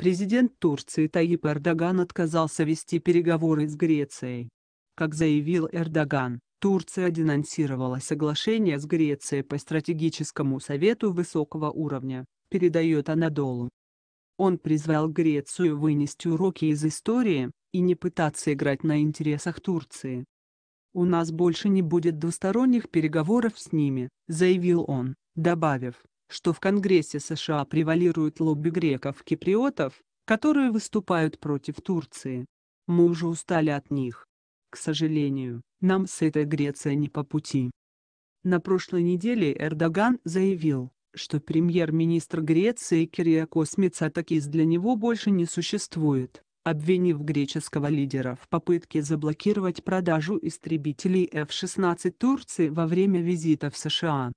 Президент Турции Таип Эрдоган отказался вести переговоры с Грецией. Как заявил Эрдоган, Турция денонсировала соглашение с Грецией по стратегическому совету высокого уровня, передает Анадолу. Он призвал Грецию вынести уроки из истории, и не пытаться играть на интересах Турции. «У нас больше не будет двусторонних переговоров с ними», — заявил он, добавив, что в Конгрессе США превалирует лобби греков-киприотов, которые выступают против Турции. Мы уже устали от них. К сожалению, нам с этой Грецией не по пути. На прошлой неделе Эрдоган заявил, что премьер-министр Греции Кириакос Мицатакис для него больше не существует, обвинив греческого лидера в попытке заблокировать продажу истребителей F-16 Турции во время визита в США.